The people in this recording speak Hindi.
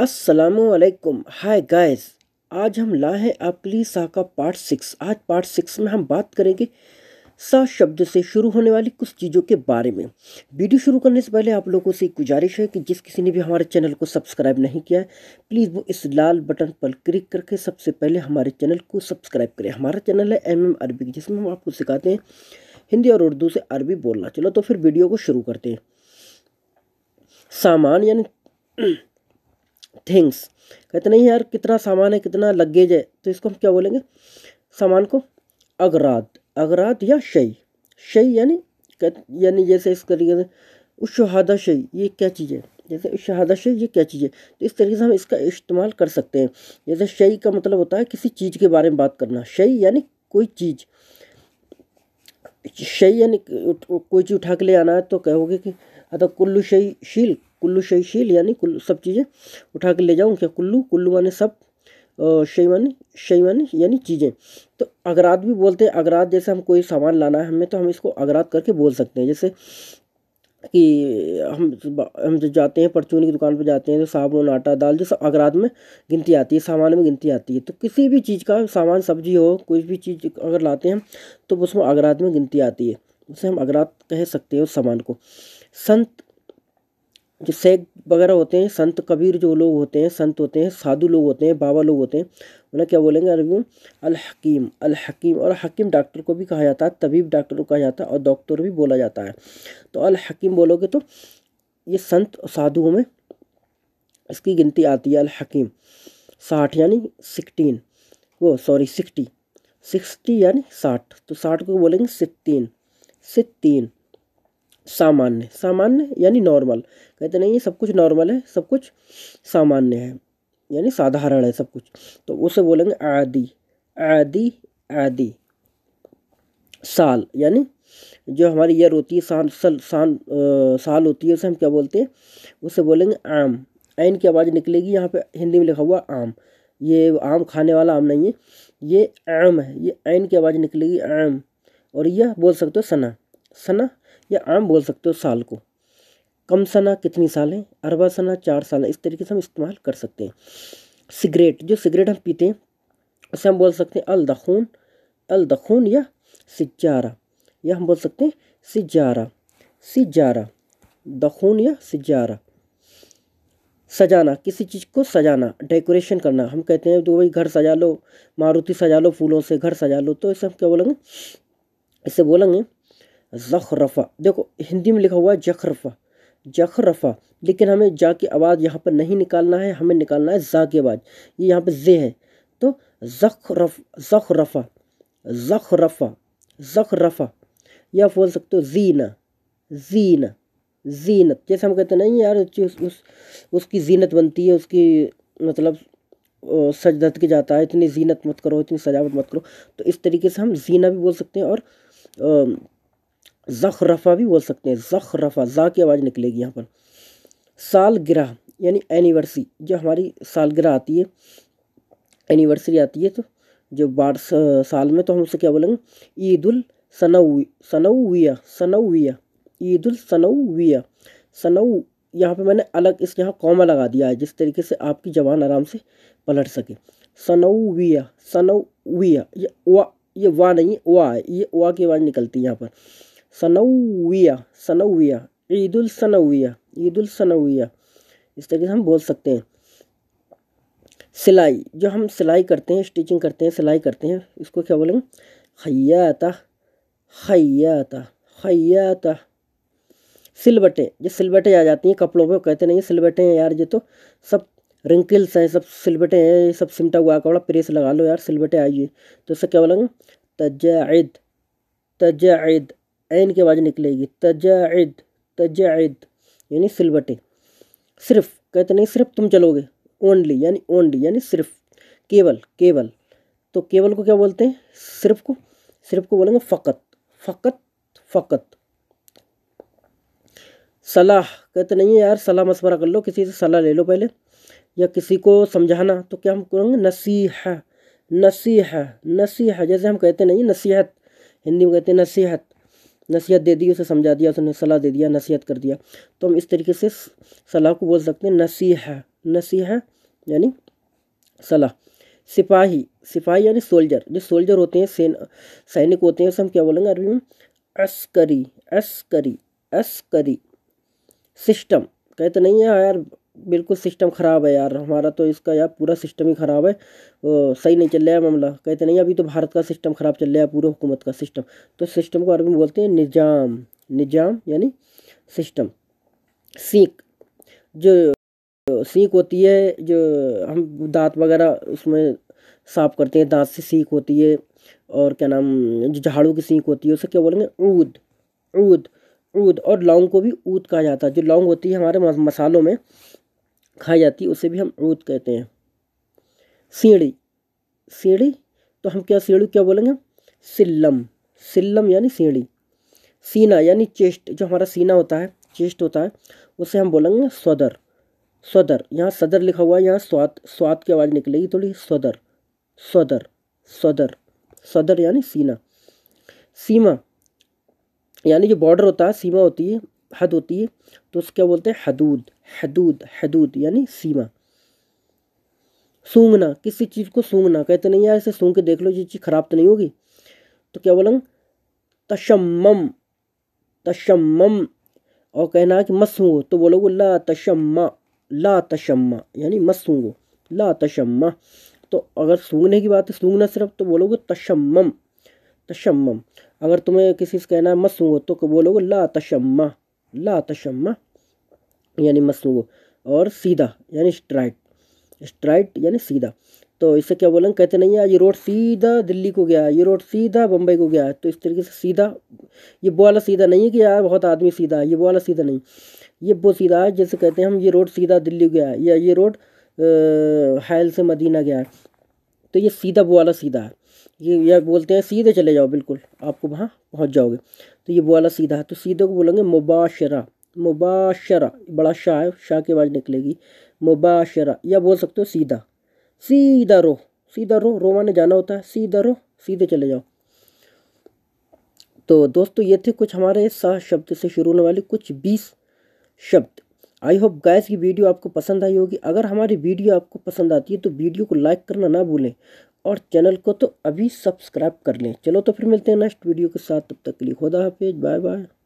असलकुम हाय गाइस आज हम लाए हैं आपके लिए सा का पार्ट सिक्स आज पार्ट सिक्स में हम बात करेंगे सा शब्द से शुरू होने वाली कुछ चीज़ों के बारे में वीडियो शुरू करने से पहले आप लोगों से गुजारिश है कि जिस किसी ने भी हमारे चैनल को सब्सक्राइब नहीं किया है प्लीज़ वो इस लाल बटन पर क्लिक करके सबसे पहले हमारे चैनल को सब्सक्राइब करें हमारा चैनल है एम एम अरबी जिसमें हम आपको सिखाते हैं हिंदी और उर्दू से अरबी बोलना चलो तो फिर वीडियो को शुरू करते हैं सामान यानी थिंग्स कहते नहीं यार कितना सामान है कितना लगेज है तो इसको हम क्या बोलेंगे सामान को अगराद अगराद या शई शई यानी यानी जैसे इस तरीके से उशहादा शई ये क्या चीज़ है जैसे उशहादा शई ये क्या चीज़ है तो इस तरीके से हम इसका इस्तेमाल कर सकते हैं जैसे शई का मतलब होता है किसी चीज़ के बारे में बात करना शई यानी कोई चीज़ शई यानी कोई चीज़ उठा के ले आना है तो कहोगे कि अतः कुल्लू शही शील कुल्लू शही शील यानी कुल्लू सब चीज़ें उठा के ले जाऊँ क्या कुल्लू कुल्लू माने सब शही माने शही माने यानी चीज़ें तो अगराद भी बोलते हैं अगराद जैसे हम कोई सामान लाना है हमें तो हम इसको अगराद करके बोल सकते हैं जैसे कि हम हम जब जाते हैं परचून की दुकान पर जाते हैं तो साबुन आटा दाल जैसे अगराद में गिनती आती है सामान में गिनती आती है तो किसी भी चीज़ का सामान सब्जी हो कोई भी चीज़ अगर लाते हैं तो उसमें अगराद में गिनती आती है उसे हम अगरात कह सकते हैं उस सामान को संत जो सैग वगैरह होते हैं संत कबीर जो लोग होते हैं संत होते हैं साधु लोग होते हैं बाबा लोग होते हैं उन्हें क्या बोलेंगे अरबी में अलहकीम अलहकीम और हकीम डॉक्टर को भी कहा जाता है तबीब डॉक्टर को कहा जाता है और डॉक्टर भी बोला जाता है तो अलहकीम बोलोगे तो ये संत और साधुओं में इसकी गिनती आती है अलहकीम साठ यानी सिक्सटीन वो सॉरी सिक्सटी सिक्सटी यानी साठ तो साठ को बोलेंगे सिक्सटीन से तीन सामान्य सामान्य यानी नॉर्मल कहते नहीं ये सब कुछ नॉर्मल है सब कुछ सामान्य है यानी साधारण है सब कुछ तो उसे बोलेंगे आदि आदि आदि साल यानी जो हमारी ईयर होती है साल साल साल साल होती है उसे हम क्या बोलते हैं उसे बोलेंगे आम ऐन की आवाज़ निकलेगी यहाँ पे हिंदी में लिखा हुआ आम ये आम खाने वाला आम नहीं है ये आम है ये ऐन की आवाज़ निकलेगी आम और यह बोल सकते हो सना सना या आम बोल सकते हो साल को कम सना कितनी साल है अरबा सना चार साल है इस तरीके से हम इस्तेमाल कर सकते हैं सिगरेट जो सिगरेट हम पीते हैं उसे हम बोल सकते हैं अल दखून अल दखून या सिजारा या हम बोल सकते हैं सिजारा सिजारा दखून या सिजारा सजाना किसी चीज़ को सजाना डेकोरेशन करना हम कहते हैं तो भाई घर सजा लो मारुति सजा लो फूलों से घर सजा लो तो इसे हम क्या बोलेंगे इसे बोलेंगे ज़खरफा देखो हिंदी में लिखा हुआ है जखरफा जखरफा लेकिन हमें जा की आवाज़ यहाँ पर नहीं निकालना है हमें निकालना है जा की आवाज़ ये यहाँ पर जे है तो जखरफ जखरफा जखरफा जखरफा या बोल सकते हो जीना जीना जीनत जैसे हम कहते नहीं यार उस, उस उसकी जीनत बनती है उसकी मतलब सज के जाता है इतनी जीनत मत करो इतनी सजावट मत करो तो इस तरीके से हम जीना भी बोल सकते हैं और ज़खरफा भी बोल सकते हैं ज़खरफा ज़ा की आवाज़ निकलेगी यहाँ पर सालगिरह यानी एनिवर्सरी जो हमारी सालगिरह आती है एनिवर्सरी आती है तो जो बार साल में तो हम उसे क्या बोलेंगे ईदुल सनऊ सनऊिया सनऊिया ईदुल सनऊिया सनऊ यहाँ पे मैंने अलग इस यहाँ कॉमा लगा दिया है जिस तरीके से आपकी जबान आराम से पलट सके सनऊिया सनऊिया ये ये वाह नहीं वाह ये वाह की आवाज़ निकलती है यहाँ पर सनौविया सनौविया ईदुलसनविया ईदुलसनविया इस तरीके से हम बोल सकते हैं सिलाई जो हम सिलाई करते हैं स्टिचिंग करते हैं सिलाई करते हैं इसको क्या बोलेंगे हयाता हयाता हयाता सिलबटे जो सिलबटें आ जाती हैं कपड़ों पे कहते नहीं हैं यार ये तो सब रिंकल्स हैं सब सिलबटे हैं ये सब सिमटा हुआ कपड़ा प्रेस लगा लो यार सिलबटे आइए तो इससे क्या बोलेंगे तज तजाद ऐन की आवाज़ निकलेगी तज तजाद यानी सिलबटे सिर्फ कहते नहीं सिर्फ तुम चलोगे ओनली यानी ओनली यानी सिर्फ केवल केवल तो केवल को क्या बोलते हैं सिर्फ को सिर्फ को बोलेंगे फ़कत फ़कत फ़कत सलाह कहते नहीं है यार सलाह मशवरा कर लो किसी से सलाह ले लो पहले या किसी को समझाना तो क्या हम कहेंगे नसीह नसीह नसीह जैसे हम कहते नहीं नसीहत हिंदी में कहते हैं नसीहत नसीहत दे दी उसे समझा दिया उसने सलाह दे दिया नसीहत कर दिया तो हम इस तरीके से सलाह को बोल सकते हैं नसीह नसीह यानी सलाह सिपाही सिपाही यानी सोल्जर जो सोल्जर होते हैं सेन सैनिक होते हैं उसे हम क्या बोलेंगे अरबी में अस्करी अस्करी अस्करी सिस्टम कहते तो नहीं है यार बिल्कुल सिस्टम ख़राब है यार हमारा तो इसका यार पूरा सिस्टम ही ख़राब है सही नहीं चल रहा है मामला कहते नहीं अभी तो भारत का सिस्टम ख़राब चल रहा है पूरा हुकूमत का सिस्टम तो सिस्टम को अरबी में बोलते हैं निज़ाम निज़ाम यानी सिस्टम सीख जो सीख होती है जो हम दांत वगैरह उसमें साफ करते हैं दांत से सीख होती है और क्या नाम जो झाड़ू की सीख होती है उसे क्या बोलेंगे ऊद ऊद ऊद और लौंग को भी ऊद कहा जाता है जो लौंग होती है हमारे मसालों में खाई जाती है उसे भी हम रूद कहते हैं सीढ़ी सीढ़ी तो हम क्या सीढ़ी क्या बोलेंगे सिल्लम सिल्लम यानी सीढ़ी सीना यानी चेस्ट जो हमारा सीना होता है चेस्ट होता है उसे हम बोलेंगे सदर सदर यहाँ सदर लिखा हुआ है यहाँ स्वाद स्वाद की आवाज़ निकलेगी थोड़ी सदर सदर सदर सदर यानी सीना सीमा यानी जो बॉर्डर होता है सीमा होती है हद होती है तो उसको क्या बोलते हैं हदूद हदूद हदूद यानी सीमा सूंघना किसी चीज़ को सूंघना कहते नहीं यार इसे सूंघ के देख लो ये चीज़ ख़राब तो नहीं होगी तो क्या बोलेंगे तशम्म तशम्म और कहना है कि मत सूंघो तो बोलोगे ला तशम्मा ला तशम्मा यानी मत सूंघो ला तशम्मा तो अगर सूंघने की बात है सूंघना सिर्फ तो बोलोगे तशम्म तशम्म अगर तुम्हें किसी से कहना है मत सूंघो तो बोलोगे ला तशम्मा ला तशम्मा यानी मसनू और सीधा यानी स्ट्राइट स्ट्राइट यानी सीधा तो इसे क्या बोलेंगे कहते नहीं है ये रोड सीधा दिल्ली को गया ये रोड सीधा बम्बई को गया है तो इस तरीके से सीधा ये वो वाला सीधा नहीं है कि यार बहुत आदमी सीधा है ये वो वाला सीधा नहीं ये वो सीधा है जैसे कहते हैं हम ये रोड सीधा दिल्ली गया है या ये रोड हैल से मदीना गया है तो ये सीधा वो वाला सीधा है ये या बोलते हैं सीधे चले जाओ बिल्कुल आपको वहाँ पहुँच जाओगे तो ये वो वाला सीधा है तो सीधे को बोलेंगे मुबाशरा मुबाशरा बड़ा शाह शाह की आवाज़ निकलेगी मुबाशरा या बोल सकते हो सीधा सीधा रो सीधा रो रोमा जाना होता है सीधा रो सीधे चले जाओ तो दोस्तों ये थे कुछ हमारे सा शब्द से शुरू होने वाले कुछ बीस शब्द आई होप गाइस की वीडियो आपको पसंद आई होगी अगर हमारी वीडियो आपको पसंद आती है तो वीडियो को लाइक करना ना भूलें और चैनल को तो अभी सब्सक्राइब कर लें चलो तो फिर मिलते हैं नेक्स्ट वीडियो के साथ तब तक के लिए खुदा हाफिज बाय बाय